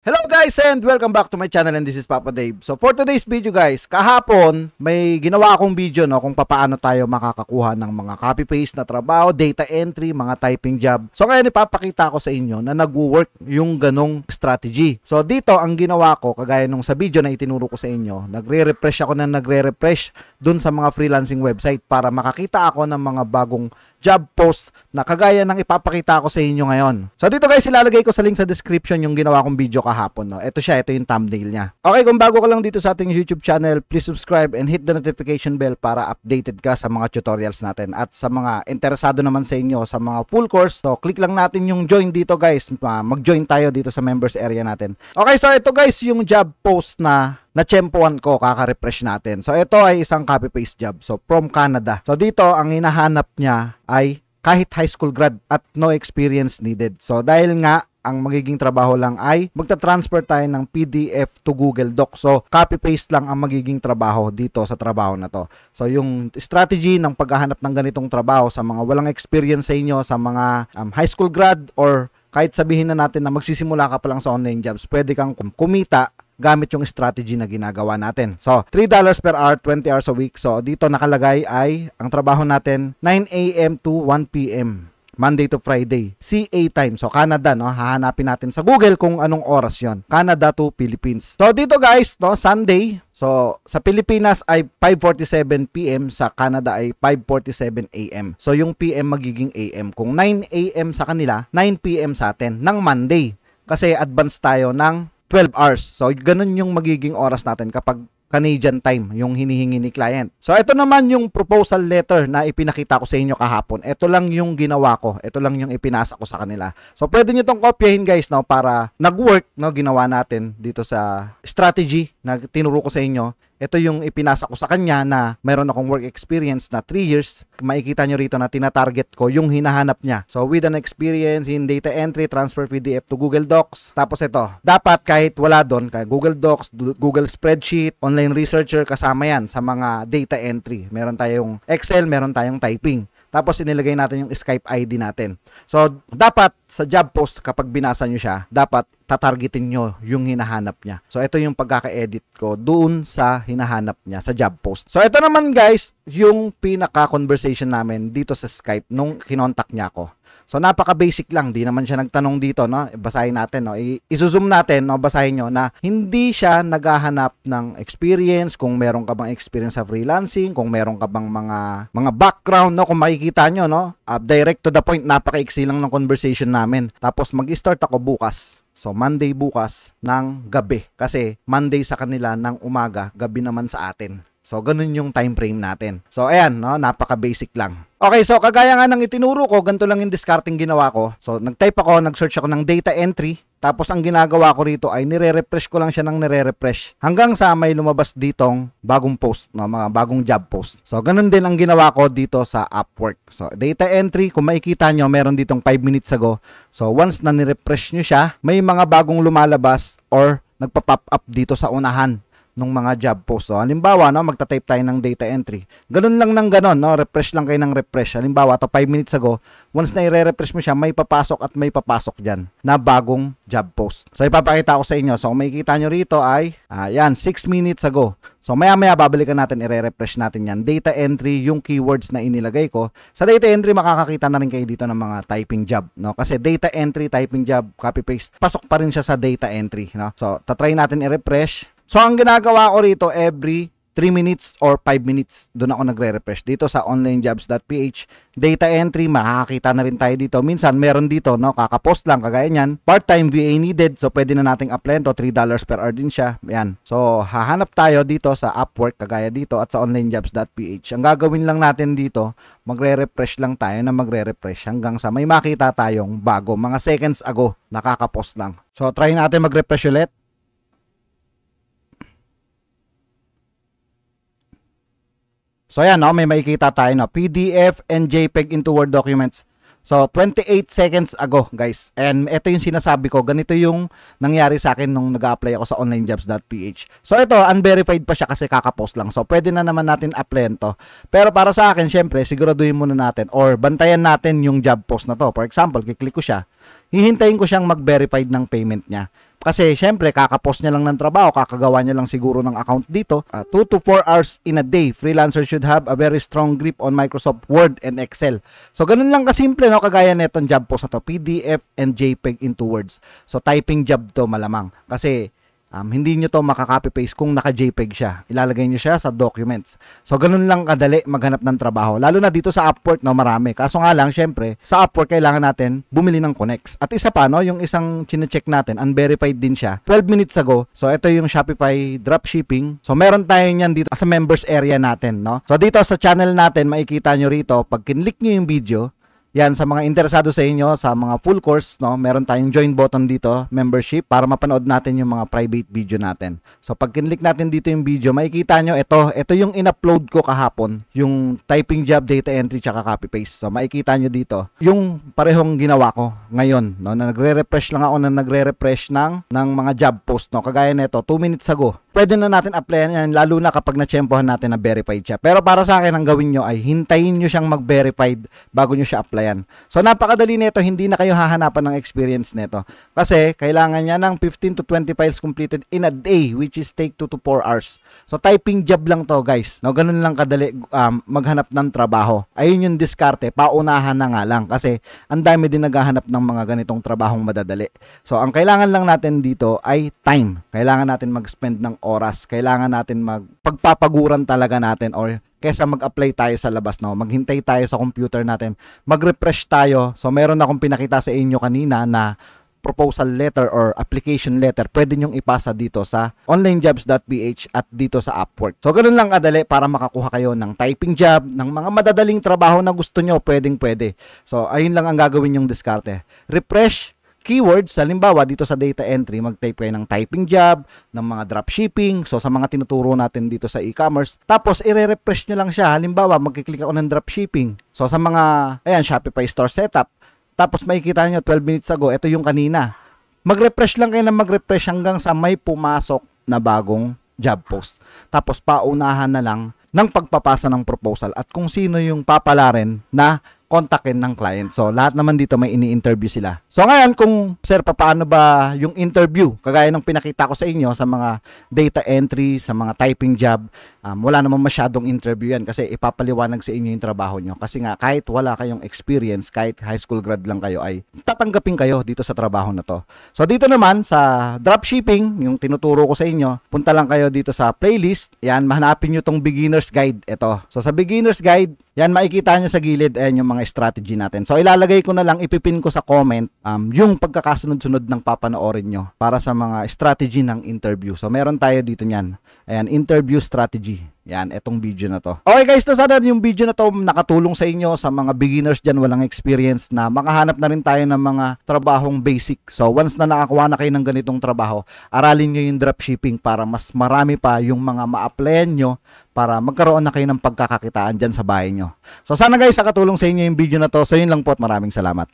Hello guys and welcome back to my channel and this is Papa Dave. So for today's video guys, kahapon may ginawa akong video no kung paano tayo makakakuha ng mga copy paste na trabaho, data entry, mga typing job. So ngayon ipapakita ko sa inyo na nagwo-work yung ganong strategy. So dito ang ginawa ko kagaya nung sa video na itinuro ko sa inyo, nagre-refresh ako na nagre-refresh dun sa mga freelancing website para makakita ako ng mga bagong job post na kagaya ng ipapakita ko sa inyo ngayon. So dito guys, ilalagay ko sa link sa description yung ginawa kong video kahapon. No? Ito siya, ito yung thumbnail niya. Okay, kung bago ka lang dito sa ating YouTube channel, please subscribe and hit the notification bell para updated ka sa mga tutorials natin. At sa mga interesado naman sa inyo sa mga full course, so click lang natin yung join dito guys. Ah, mag-join tayo dito sa members area natin. Okay, so ito guys yung job post na na-champuan ko, kaka-refresh natin. So, ito ay isang copy-paste job. So, from Canada. So, dito, ang hinahanap niya ay kahit high school grad at no experience needed. So, dahil nga, ang magiging trabaho lang ay magta-transfer tayo ng PDF to Google Doc. So, copy-paste lang ang magiging trabaho dito sa trabaho na to. So, yung strategy ng paghahanap ng ganitong trabaho sa mga walang experience sa inyo, sa mga um, high school grad or kahit sabihin na natin na magsisimula ka pa lang sa online jobs, pwede kang kumita gamit yung strategy na ginagawa natin. So, $3 per hour, 20 hours a week. So, dito nakalagay ay ang trabaho natin 9 a.m. to 1 p.m. Monday to Friday, CA time. So, Canada, no? Hahanapin natin sa Google kung anong oras yon Canada to Philippines. So, dito guys, no? Sunday, So, sa Pilipinas ay 5.47 p.m. Sa Canada ay 5.47 a.m. So, yung p.m. magiging a.m. Kung 9 a.m. sa kanila, 9 p.m. sa atin ng Monday. Kasi advance tayo ng 12 hours. So, ganun yung magiging oras natin kapag Canadian time yung hinihingi ni client. So ito naman yung proposal letter na ipinakita ko sa inyo kahapon. Ito lang yung ginawa ko. Ito lang yung ipinasa ko sa kanila. So pwede niyo tong kopyahin guys no para nag-work no ginawa natin dito sa strategy na tinuro ko sa inyo, ito yung ipinasa ko sa kanya na meron akong work experience na 3 years. Makikita nyo rito na tinatarget ko yung hinahanap niya. So with an experience in data entry, transfer PDF to Google Docs. Tapos ito, dapat kahit wala doon, kay Google Docs, Google Spreadsheet, online researcher kasama yan sa mga data entry. Meron tayong Excel, meron tayong typing. Tapos inilagay natin yung Skype ID natin. So, dapat sa job post kapag binasa nyo siya, dapat tatargetin nyo yung hinahanap niya. So, ito yung pagkaka-edit ko doon sa hinahanap niya sa job post. So, ito naman guys, yung pinaka-conversation namin dito sa Skype nung kinontak niya ako. So napaka-basic lang, di naman siya nagtanong dito, no? Basahin natin, no? I- zoom natin, no? Basahin nyo na hindi siya naghahanap ng experience, kung meron ka bang experience sa freelancing, kung meron ka bang mga mga background, no? Kung makikita nyo, no? Uh, direct to the point, napaka napakaiksi lang ng conversation namin. Tapos mag-start ako bukas. So Monday bukas ng gabi kasi Monday sa kanila ng umaga, gabi naman sa atin. So, ganun yung time frame natin. So, ayan, no? napaka-basic lang. Okay, so kagaya nga ng itinuro ko, ganito lang yung discarding ginawa ko. So, nag-type ako, nag-search ako ng data entry. Tapos, ang ginagawa ko rito ay nire-refresh ko lang siya ng nire-refresh. Hanggang sa may lumabas ditong bagong post, no? mga bagong job post. So, ganun din ang ginawa ko dito sa Upwork. So, data entry, kung makikita nyo, meron ditong 5 minutes ago. So, once na nire-refresh nyo siya, may mga bagong lumalabas or nagpa-pop up dito sa unahan nung mga job post. So, oh. halimbawa, no, magta-type tayo ng data entry. Ganun lang ng ganun, no? refresh lang kayo ng refresh. Halimbawa, to 5 minutes ago, once na i-refresh mo siya, may papasok at may papasok dyan na bagong job post. So, ipapakita ko sa inyo. So, makikita nyo rito ay, ayan, 6 minutes ago. So maya-maya babalikan natin, i-refresh natin yan. Data entry, yung keywords na inilagay ko. Sa data entry, makakakita na rin kayo dito ng mga typing job. No? Kasi data entry, typing job, copy-paste, pasok pa rin siya sa data entry. No? So, tatry natin i-refresh. So, ang ginagawa ko rito every 3 minutes or 5 minutes, doon ako nagre-refresh dito sa onlinejobs.ph. Data entry, makakita na rin tayo dito. Minsan, meron dito, no? kakapost lang, kagaya niyan. Part-time VA needed, so pwede na nating apply to $3 dollars per hour din siya. ayan So, hahanap tayo dito sa Upwork, kagaya dito, at sa onlinejobs.ph. Ang gagawin lang natin dito, magre-refresh lang tayo na magre-refresh hanggang sa may makita tayong bago, mga seconds ago, nakakapost lang. So, try natin mag-refresh ulit. So ayan, no, may makikita tayo no, PDF and JPEG into Word documents. So 28 seconds ago, guys. And ito yung sinasabi ko, ganito yung nangyari sa akin nung nag-apply ako sa onlinejobs.ph. So ito, unverified pa siya kasi kakapost lang. So pwede na naman natin applyan to. Pero para sa akin, syempre, siguraduhin muna natin or bantayan natin yung job post na to. For example, kiklik ko siya. Hihintayin ko siyang mag-verified ng payment niya. Kasi syempre kakapost niya lang ng trabaho, kakagawa niya lang siguro ng account dito. 2 uh, ah, to 4 hours in a day, freelancer should have a very strong grip on Microsoft Word and Excel. So ganun lang kasimple no, kagaya netong job po sa to, PDF and JPEG into words. So typing job to malamang kasi Um, hindi nyo to makaka-copy-paste kung naka-JPEG siya. Ilalagay nyo siya sa documents. So, ganun lang kadali maghanap ng trabaho. Lalo na dito sa Upwork, no, marami. Kaso nga lang, syempre, sa Upwork, kailangan natin bumili ng connects. At isa pa, no, yung isang chine-check natin, unverified din siya. 12 minutes ago, so ito yung Shopify dropshipping. So, meron tayo niyan dito sa members area natin, no. So, dito sa channel natin, makikita nyo rito, pag kinlik nyo yung video, yan, sa mga interesado sa inyo, sa mga full course, no, meron tayong join button dito, membership, para mapanood natin yung mga private video natin. So, pag kinlik natin dito yung video, makikita nyo, ito, ito yung in-upload ko kahapon, yung typing job, data entry, tsaka copy-paste. So, makikita nyo dito, yung parehong ginawa ko ngayon, no, na nagre-refresh lang ako, na nagre-refresh ng, ng mga job post, no, kagaya nito, 2 minutes ago. Pwede na natin applyan yan, lalo na kapag na-tsempohan natin na verified siya. Pero para sa akin, ang gawin nyo ay hintayin nyo siyang mag-verified bago nyo siya apply yan. So napakadali nito, hindi na kayo hahanapan ng experience nito. Kasi kailangan niya ng 15 to 20 files completed in a day which is take 2 to 4 hours. So typing job lang to guys. No, ganun lang kadali um, maghanap ng trabaho. Ayun yung diskarte, paunahan na nga lang kasi ang dami din naghahanap ng mga ganitong trabahong madadali. So ang kailangan lang natin dito ay time. Kailangan natin mag-spend ng oras. Kailangan natin magpagpapaguran talaga natin or kaysa mag-apply tayo sa labas, no? Maghintay tayo sa computer natin. Mag-refresh tayo. So, meron akong pinakita sa inyo kanina na proposal letter or application letter, pwede nyong ipasa dito sa onlinejobs.ph at dito sa Upwork. So, ganun lang kadali para makakuha kayo ng typing job, ng mga madadaling trabaho na gusto nyo, pwedeng pwede. So, ayun lang ang gagawin yung diskarte. Refresh, keywords, halimbawa dito sa data entry, mag-type kayo ng typing job, ng mga dropshipping, so sa mga tinuturo natin dito sa e-commerce. Tapos, i-refresh nyo lang siya. Halimbawa, mag-click ako ng dropshipping. So sa mga, ayan, Shopify store setup. Tapos, makikita nyo 12 minutes ago, ito yung kanina. Mag-refresh lang kayo na mag-refresh hanggang sa may pumasok na bagong job post. Tapos, paunahan na lang ng pagpapasa ng proposal at kung sino yung papala rin na kontakin ng client. So, lahat naman dito may ini-interview sila. So, ngayon, kung, sir, paano ba yung interview? Kagaya ng pinakita ko sa inyo sa mga data entry, sa mga typing job, um, wala naman masyadong interview yan kasi ipapaliwanag sa inyo yung trabaho nyo. Kasi nga, kahit wala kayong experience, kahit high school grad lang kayo, ay tatanggapin kayo dito sa trabaho na to. So, dito naman sa dropshipping, yung tinuturo ko sa inyo, punta lang kayo dito sa playlist. Yan, mahanapin nyo tong beginner's guide. Ito. So, sa beginner's guide, yan, makikita nyo sa gilid, ayan yung mga strategy natin. So, ilalagay ko na lang, ipipin ko sa comment um, yung pagkakasunod-sunod ng papanoorin nyo para sa mga strategy ng interview. So, meron tayo dito nyan. Ayan, interview strategy yan, etong video na to. Okay guys, to sana yung video na to nakatulong sa inyo sa mga beginners dyan, walang experience na makahanap na rin tayo ng mga trabahong basic. So once na nakakuha na kayo ng ganitong trabaho, aralin nyo yung dropshipping para mas marami pa yung mga ma-applyan nyo para magkaroon na kayo ng pagkakakitaan dyan sa bahay nyo. So sana guys, nakatulong sa inyo yung video na to. So yun lang po at maraming salamat.